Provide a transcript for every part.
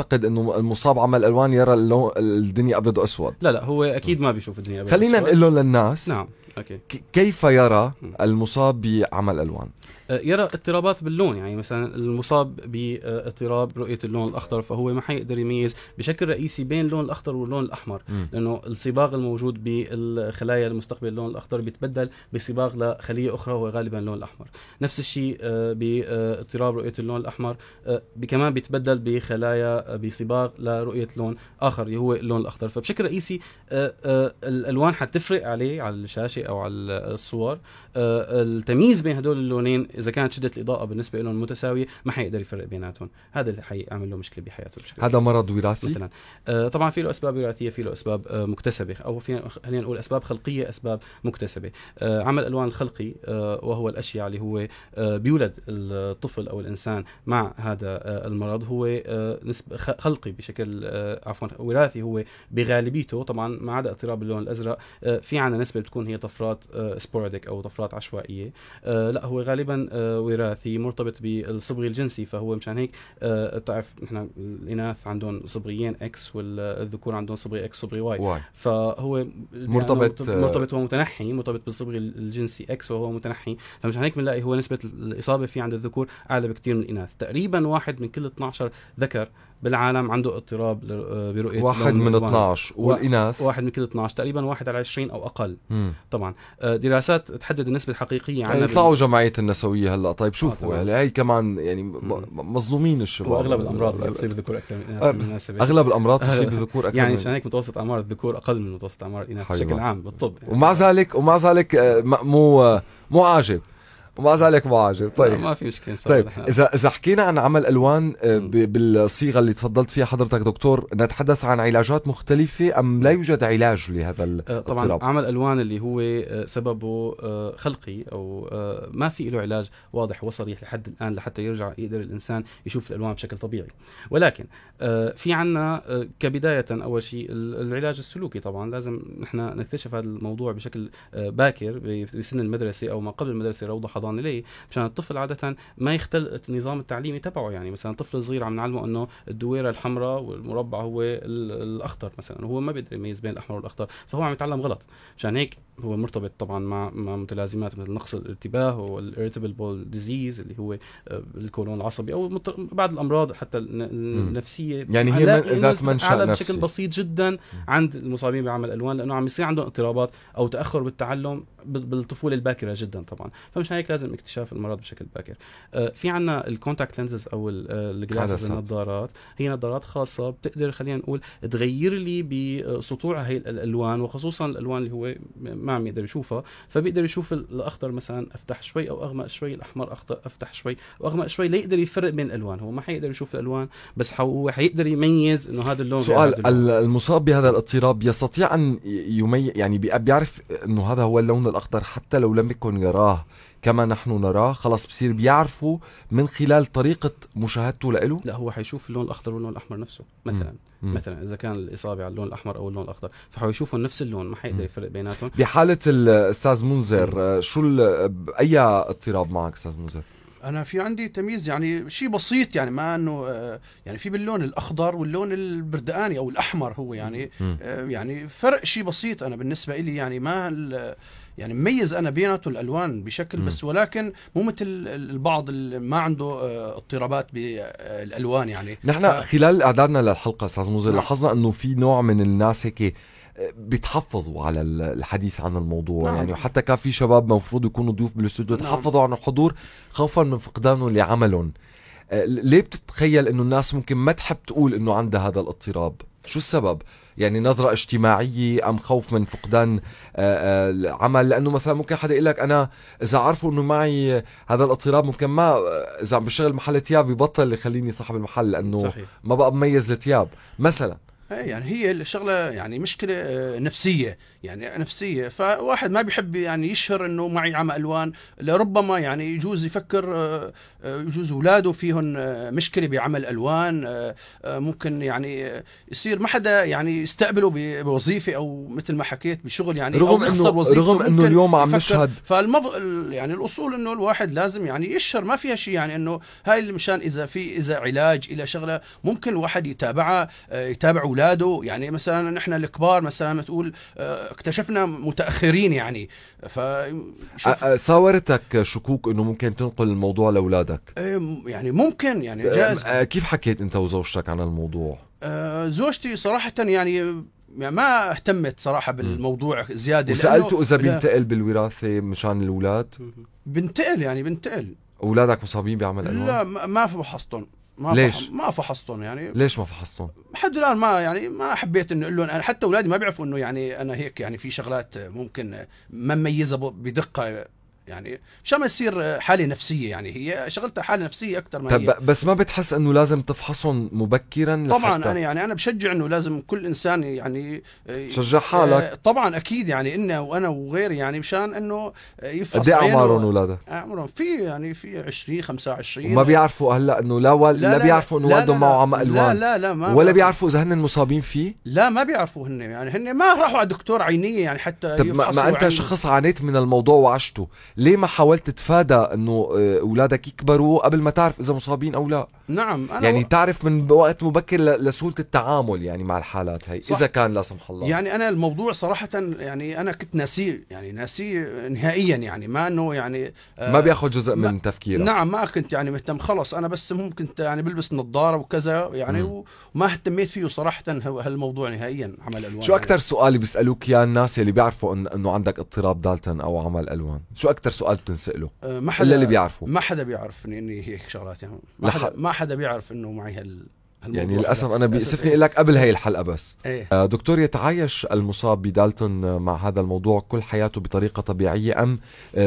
اعتقد انه المصاب عمل الوان يرى اللون الدنيا ابيض واسود لا لا هو اكيد ما بيشوف الدنيا ابيض خلينا نقول للناس نعم اوكي كيف يرى المصاب بعمل الوان آه، يرى اضطرابات باللون يعني مثلا المصاب باضطراب رؤيه اللون الاخضر فهو ما حيقدر يميز بشكل رئيسي بين اللون الاخضر واللون الاحمر م. لانه الصباغ الموجود بالخلايا المستقبل اللون الاخضر بيتبدل بصباغ لخليه اخرى وهو غالبا اللون الاحمر نفس الشيء آه، باضطراب رؤيه اللون الاحمر آه، كمان بيتبدل بخلايا بصباغ لرؤيه لون اخر اللي هو اللون الاخضر فبشكل رئيسي الالوان حتفرق عليه على الشاشه او على الصور التمييز بين هدول اللونين اذا كانت شده الاضاءه بالنسبه لهم متساويه ما حيقدر يفرق بيناتهم هذا اللي حيعمل له مشكله بحياته بشكل هذا مرض وراثي مثلا آه طبعا في له اسباب وراثيه في له اسباب آه مكتسبه او في خلينا نقول اسباب خلقيه اسباب مكتسبه آه عمل الالوان الخلقي آه وهو الاشياء اللي هو آه بيولد الطفل او الانسان مع هذا آه المرض هو آه نسب خلقي بشكل آه عفوا وراثي هو بغالبيته طبعا ما عدا اضطراب اللون الازرق آه في عندنا نسبه بتكون هي طفرات آه سبوراديك او طفرات عشوائيه آه لا هو غالبا آه، وراثي مرتبط بالصبغي الجنسي فهو مشان هيك آه، تعرف نحن الاناث عندهم صبغيين اكس والذكور عندهم صبغي اكس صبغي واي, واي. فهو مرتبط يعني مرتبط هو متنحي مرتبط بالصبغي الجنسي اكس وهو متنحي فمشان هيك بنلاقي هو نسبه الاصابه فيه عند الذكور اعلى بكثير من الاناث تقريبا واحد من كل 12 ذكر بالعالم عنده اضطراب برؤيه واحد من 12 والاناث واحد من كل 12 تقريبا واحد على 20 او اقل مم. طبعا دراسات تحدد النسبه الحقيقيه عن يطلعوا طيب، جمعيه النسويه قويه هلا طيب شوفوا آه هي كمان يعني مظلومين الشباب واغلب الامراض بتصيب الذكور اكثر من بالمناسبه آه، اغلب الامراض تصيب الذكور اكثر يعني عشان هيك متوسط اعمار الذكور اقل من متوسط اعمار الاناث بشكل عام بالطب ومع ذلك ومع ذلك آه، مو مو عاجب ما زالك مو عاجب طيب ما في مشكله طيب اذا اذا حكينا عن عمل الوان آه، بالصيغه اللي تفضلت فيها حضرتك دكتور نتحدث عن علاجات مختلفه ام لا يوجد علاج لهذا الطلب آه، طبعا عمل الوان اللي هو آه، سببه خلقي او ما في له علاج واضح وصريح لحد الان لحتى يرجع يقدر الانسان يشوف الالوان بشكل طبيعي ولكن في عنا كبدايه اول شيء العلاج السلوكي طبعا لازم نحن نكتشف هذا الموضوع بشكل باكر بسن المدرسه او ما قبل المدرسه روضه الحضانة ليه؟ مشان الطفل عاده ما يختل النظام التعليمي تبعه يعني مثلا طفل صغير عم نعلمه انه الدويره الحمراء والمربع هو الاخضر مثلا هو ما بيقدر يميز بين الاحمر والاخضر فهو عم يتعلم غلط مشان هيك هو مرتبط طبعا مع مع متلازمات مثل نقص الانتباه والاريتابل بول ديزيز اللي هو آه، الكولون العصبي او بعض الامراض حتى النفسيه يعني هي من ذات منشا نفسي بشكل بسيط جدا عند المصابين بعمل الالوان لانه عم يصير عندهم اضطرابات او تاخر بالتعلم بالطفوله الباكره جدا طبعا فمشان هيك لازم اكتشاف المرض بشكل باكر آه، في عندنا الكونتاكت لينزز او الجلاسز آه، النظارات هي نظارات خاصه بتقدر خلينا نقول تغير لي بسطوع هي الالوان وخصوصا الالوان اللي هو عم يقدر يشوفها فبيقدر يشوف الاخضر مثلا افتح شوي او اغمق شوي الاحمر اخضر افتح شوي واغمق شوي ليقدر يفرق بين الالوان هو ما حيقدر يشوف الالوان بس هو حيقدر يميز انه هذا اللون سؤال اللون. المصاب بهذا الاضطراب يستطيع ان يميز يعني بيعرف انه هذا هو اللون الاخضر حتى لو لم يكن يراه كما نحن نراه خلص بصير بيعرفوا من خلال طريقه مشاهدته لإله لا هو حيشوف اللون الاخضر واللون الاحمر نفسه مثلا مم. مثلا اذا كان الاصابه على اللون الاحمر او اللون الاخضر فحيشوفوا نفس اللون ما حيقدر يفرق بيناتهم بحاله الاستاذ منذر شو اي اضطراب معك استاذ منذر انا في عندي تمييز يعني شيء بسيط يعني ما انه آه، يعني في باللون الاخضر واللون البردقاني او الاحمر هو يعني م. آه، يعني فرق شيء بسيط انا بالنسبه لي يعني ما يعني مميز انا بيناته الالوان بشكل بس ولكن مو مثل البعض اللي ما عنده آه، اضطرابات بالالوان يعني نحن ف... خلال اعدادنا للحلقه استاذ موزي نعم. لاحظنا انه في نوع من الناس هيك آه، بيتحفظوا على الحديث عن الموضوع نعم. يعني وحتى كان في شباب مفروض يكونوا ضيوف بالاستوديو نعم. تحفظوا عن الحضور خوفا من فقدانهم لعملهم آه، ليه بتتخيل انه الناس ممكن ما تحب تقول انه عندها هذا الاضطراب شو السبب؟ يعني نظرة اجتماعية أم خوف من فقدان العمل آه، آه، لأنه مثلا ممكن حدا يقول لك أنا إذا عرفوا إنه معي هذا الاضطراب ممكن ما آه، إذا عم بشتغل محل تياب ببطل اللي يخليني صاحب المحل لأنه صحيح. ما بقى بميز لتياب مثلا إيه، يعني هي الشغله يعني مشكله نفسيه يعني نفسيه فواحد ما بيحب يعني يشهر انه معي عمى الوان لربما يعني يجوز يفكر آه، آه، يجوز اولاده فيهم آه، مشكله بعمل ألوان ممكن يعني يصير ما حدا يعني يستقبله بوظيفه او مثل ما حكيت بشغل يعني رغم انه رغم انه اليوم عم نشهد فالمض... يعني الاصول انه الواحد لازم يعني يشهر ما فيها شيء يعني انه هاي اللي مشان اذا في اذا علاج الى شغله ممكن الواحد يتابعها يتابع اولاده يعني مثلا نحن الكبار مثلا ما تقول اكتشفنا متاخرين يعني ف صورتك شكوك انه ممكن تنقل الموضوع لاولادك إيه، يعني ممكن يعني جاز كيف حكيت انت وزوجتك عن الموضوع زوجتي صراحه يعني ما اهتمت صراحه بالموضوع زياده وسالته اذا بينتقل بالوراثه مشان الاولاد بنتقل يعني بنتقل اولادك مصابين بعمل الوان لا ما فحصتهم ما ليش؟ فح... ما فحصتهم يعني ليش ما فحصتهم؟ لحد الان ما يعني ما حبيت انه اقول لهم انا حتى اولادي ما بيعرفوا انه يعني انا هيك يعني في شغلات ممكن ما مميزه بدقه يعني مشان ما يصير حاله نفسيه يعني هي شغلتها حاله نفسيه اكثر ما طيب، هي بس ما بتحس انه لازم تفحصهم مبكرا طبعا انا يعني انا بشجع انه لازم كل انسان يعني آه، شجع حالك آه، طبعا اكيد يعني انه وانا وغيري يعني مشان انه يفحص قد ايه اعمارهم اولادك؟ اعمارهم في يعني في 20 25 وما بيعرفوا هلا انه لا ولا لا, لا بيعرفوا انه والدهم معه عمى الوان لا لا لا ما ولا ما بيعرفوا اذا هن مصابين فيه؟ لا ما بيعرفوا هن يعني هن ما راحوا على دكتور عينيه يعني حتى طب ما, ما انت شخص عانيت من الموضوع وعشته ليه ما حاولت تتفادى انه آه، اولادك يكبروا قبل ما تعرف اذا مصابين او لا نعم أنا يعني و... تعرف من وقت مبكر لسهوله التعامل يعني مع الحالات هي صح. اذا كان لا سمح الله يعني انا الموضوع صراحه يعني انا كنت ناسيه يعني ناسيه نهائيا يعني ما انه يعني آه ما بياخذ جزء ما من تفكيرك نعم ما كنت يعني مهتم خلص انا بس ممكن كنت يعني بلبس نظاره وكذا يعني م. وما اهتميت فيه صراحه هالموضوع نهائيا عمل الوان شو اكثر يعني. سؤال بيسالوك يا الناس اللي بيعرفوا انه عندك اضطراب دالتون او عمل الوان شو اكثر سؤال بتنساله أه، ما حدا الا اللي بيعرفه ما حدا بيعرف اني هيك شغلات يعني ما حدا, ما حدا بيعرف انه معي هال يعني للاسف انا بيأسفني إيه. لك قبل هي الحلقه بس ايه؟ آه، دكتور يتعايش المصاب بدالتون آه، مع هذا الموضوع كل حياته بطريقه طبيعيه ام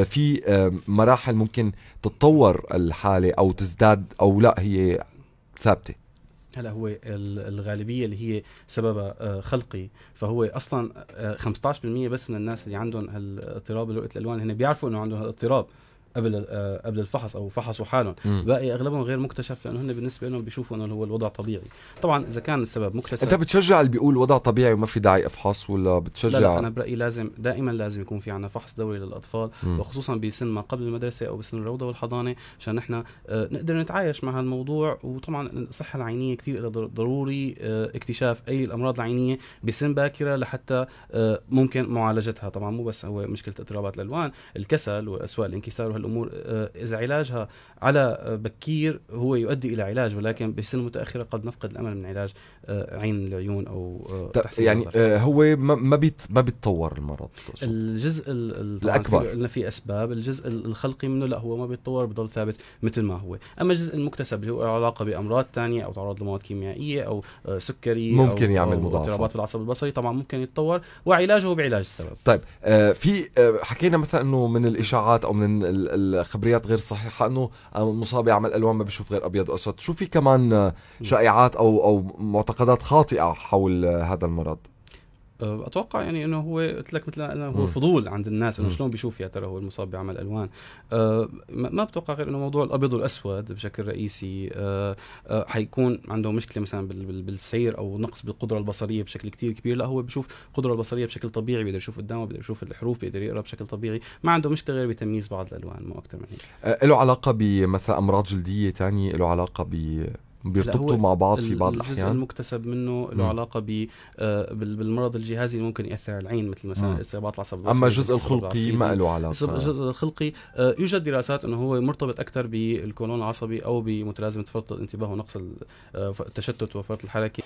في مراحل ممكن تتطور الحاله او تزداد او لا هي ثابته هلا هو الغالبيه اللي هي سببها آه، خلقي فهو اصلا 15% آه، بس من الناس اللي عندهم هالاضطراب الرؤيه الالوان هن بيعرفوا انه عندهم هالاضطراب قبل آه، قبل الفحص او فحصوا حالهم باقي اغلبهم غير مكتشف لانه هن بالنسبه لهم بيشوفوا انه هو الوضع طبيعي طبعا اذا كان السبب مكتسب انت بتشجع اللي بيقول وضع طبيعي وما في داعي افحص ولا بتشجع لا, لا انا برايي لازم دائما لازم يكون في عنا فحص دوري للاطفال مم. وخصوصا بسن ما قبل المدرسه او بسن الروضه والحضانه عشان نحن آه، نقدر نتعايش مع هالموضوع وطبعا الصحه العينيه كثير ضروري آه، اكتشاف اي الامراض العينيه بسن باكره لحتى ممكن معالجتها طبعا مو بس هو مشكله اضطرابات الالوان الكسل واسوء الانكسار الامور آه، اذا علاجها على آه، بكير هو يؤدي الى علاج ولكن بسن متاخره قد نفقد الامل من علاج آه، عين العيون او يعني النظر. هو ما بيت ما بيتطور المرض الجزء الاكبر قلنا في اسباب الجزء الخلقي منه لا هو ما بيتطور بضل ثابت مثل ما هو اما الجزء المكتسب اللي هو علاقه بامراض ثانيه او تعرض لمواد كيميائيه او سكري ممكن أو يعمل مضاعفات اضطرابات بالعصب البصري طبعا ممكن يتطور وعلاجه بعلاج السبب طيب في حكينا مثلا انه من الاشاعات او من الخبريات غير صحيحه انه مصاب يعمل الوان ما بشوف غير ابيض واسود شو في كمان آه، شائعات او او معتقدات خاطئه حول آه، هذا المرض أه، اتوقع يعني انه هو قلت لك مثل أنا هو فضول عند الناس انه شلون بيشوف يا ترى هو المصاب بعمل الوان أه، ما بتوقع غير انه موضوع الابيض والاسود بشكل رئيسي أه، حيكون عنده مشكله مثلا بالسير او نقص بالقدره البصريه بشكل كتير كبير لا هو بيشوف قدره البصريه بشكل طبيعي بيقدر يشوف قدامه بيقدر يشوف الحروف بيقدر يقرا بشكل طبيعي ما عنده مشكله غير بتمييز بعض الالوان مو اكثر من هيك له علاقه بمثلا امراض جلديه ثانيه له علاقه ب بيرتبطوا مع بعض في بعض الاحيان الجزء المكتسب منه له علاقه ب آه، بالمرض الجهازي اللي ممكن ياثر على العين مثل مثلا اصابات العصب اما الجزء الخلقي ما له علاقه الجزء الخلقي آه، يوجد دراسات انه هو مرتبط اكثر بالكولون العصبي او بمتلازمه فرط الانتباه ونقص التشتت آه، وفرط الحركه